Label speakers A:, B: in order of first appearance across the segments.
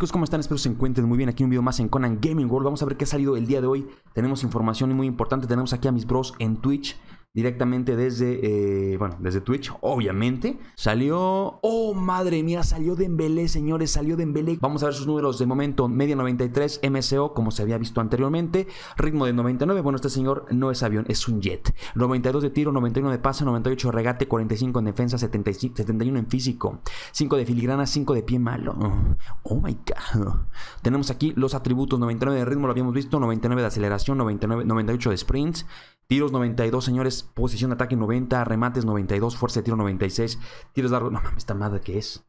A: Chicos, ¿cómo están? Espero se encuentren muy bien. Aquí un video más en Conan Gaming World. Vamos a ver qué ha salido el día de hoy. Tenemos información muy importante. Tenemos aquí a mis bros en Twitch directamente desde, bueno, desde Twitch, obviamente. Salió, oh madre mía, salió de Dembélé, señores, salió de Dembélé. Vamos a ver sus números de momento, media 93, MCO, como se había visto anteriormente, ritmo de 99, bueno, este señor no es avión, es un jet. 92 de tiro, 91 de pase, 98 de regate, 45 en defensa, 71 en físico, 5 de filigrana, 5 de pie malo. Oh my god. Tenemos aquí los atributos, 99 de ritmo, lo habíamos visto, 99 de aceleración, 99, 98 de sprints, tiros 92, señores, posición de ataque 90, remates 92, fuerza de tiro 96, tiros largos. No mames, esta madre que es.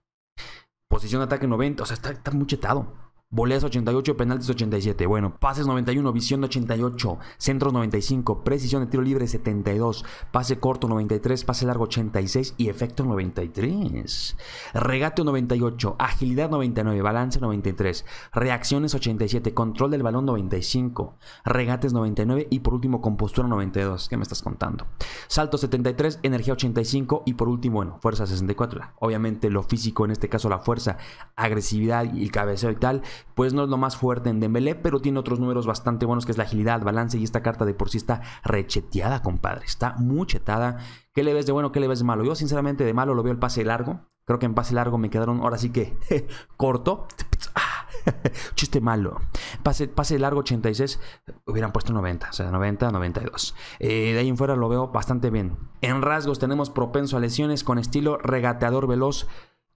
A: Posición de ataque 90, o sea, está, está muy chetado. Voleas 88, penaltis 87. Bueno, pases 91, visión 88, centros 95, precisión de tiro libre 72, pase corto 93, pase largo 86 y efecto 93. Regate 98, agilidad 99, balance 93, reacciones 87, control del balón 95, regates 99 y por último compostura 92. ¿Qué me estás contando? Salto 73, energía 85 y por último, bueno, fuerza 64. Obviamente lo físico, en este caso la fuerza, agresividad y el cabeceo y tal pues no es lo más fuerte en Dembélé, pero tiene otros números bastante buenos que es la agilidad, balance y esta carta de por sí está recheteada, compadre, está muy chetada. ¿Qué le ves de bueno, qué le ves de malo? Yo sinceramente de malo lo veo el pase largo, creo que en pase largo me quedaron ahora sí que corto. Chiste malo. Pase, pase largo 86, hubieran puesto 90, o sea, 90, 92. Eh, de ahí en fuera lo veo bastante bien. En rasgos tenemos propenso a lesiones con estilo regateador veloz,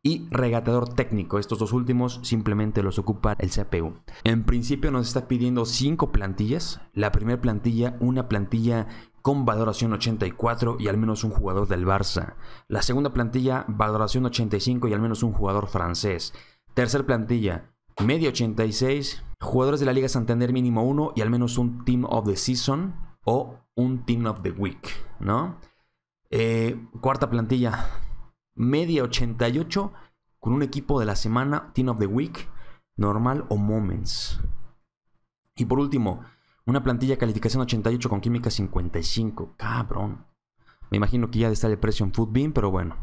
A: y regatador técnico. Estos dos últimos simplemente los ocupa el CPU. En principio nos está pidiendo cinco plantillas. La primera plantilla, una plantilla con valoración 84 y al menos un jugador del Barça. La segunda plantilla, valoración 85 y al menos un jugador francés. Tercer plantilla, media 86, jugadores de la Liga Santander mínimo 1 y al menos un Team of the Season o un Team of the Week, ¿no? Eh, cuarta plantilla, media 88 con un equipo de la semana, Team of the Week, normal o Moments. Y por último, una plantilla calificación 88 con química 55. Cabrón. Me imagino que ya está el precio en Footbeam, pero bueno.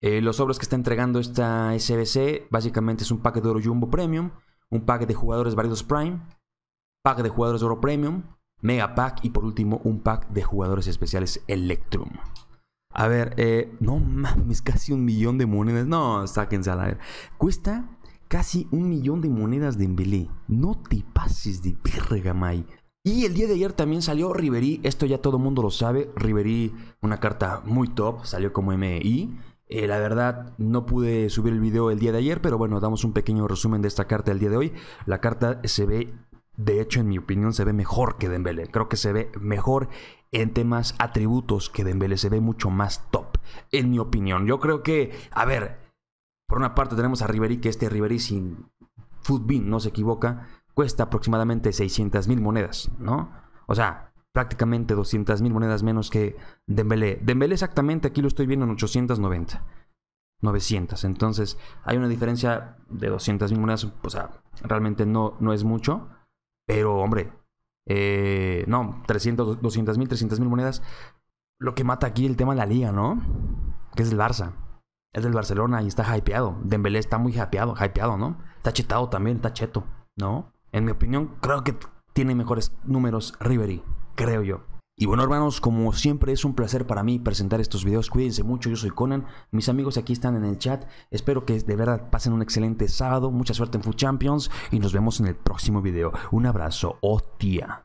A: Eh, los sobres que está entregando esta SBC básicamente es un pack de oro Jumbo Premium, un pack de jugadores Varios Prime, pack de jugadores oro Premium, Mega Pack y por último un pack de jugadores especiales Electrum. A ver, eh, no mames, casi un millón de monedas. No, sáquense a la Cuesta casi un millón de monedas de Embelé. No te pases de verga, Y el día de ayer también salió Riverí. Esto ya todo el mundo lo sabe. Riverí, una carta muy top. Salió como MI. Eh, la verdad, no pude subir el video el día de ayer, pero bueno, damos un pequeño resumen de esta carta el día de hoy. La carta se ve de hecho, en mi opinión, se ve mejor que Dembele Creo que se ve mejor en temas atributos que Dembele, Se ve mucho más top, en mi opinión. Yo creo que, a ver, por una parte tenemos a Ribery, que este Ribery sin Footbin no se equivoca, cuesta aproximadamente 600 mil monedas, ¿no? O sea, prácticamente 200 mil monedas menos que Dembele, Dembele exactamente, aquí lo estoy viendo en 890. 900. Entonces, hay una diferencia de 200 mil monedas, o sea, realmente no, no es mucho. Pero, hombre, eh, no, 300, 200 mil, 300 mil monedas. Lo que mata aquí el tema de la liga, ¿no? Que es el Barça. Es del Barcelona y está hypeado. Dembélé está muy hypeado, hypeado, ¿no? Está chetado también, está cheto, ¿no? En mi opinión, creo que tiene mejores números Ribery, creo yo. Y bueno hermanos, como siempre es un placer para mí presentar estos videos, cuídense mucho, yo soy Conan, mis amigos aquí están en el chat, espero que de verdad pasen un excelente sábado, mucha suerte en Food Champions y nos vemos en el próximo video. Un abrazo, oh tía.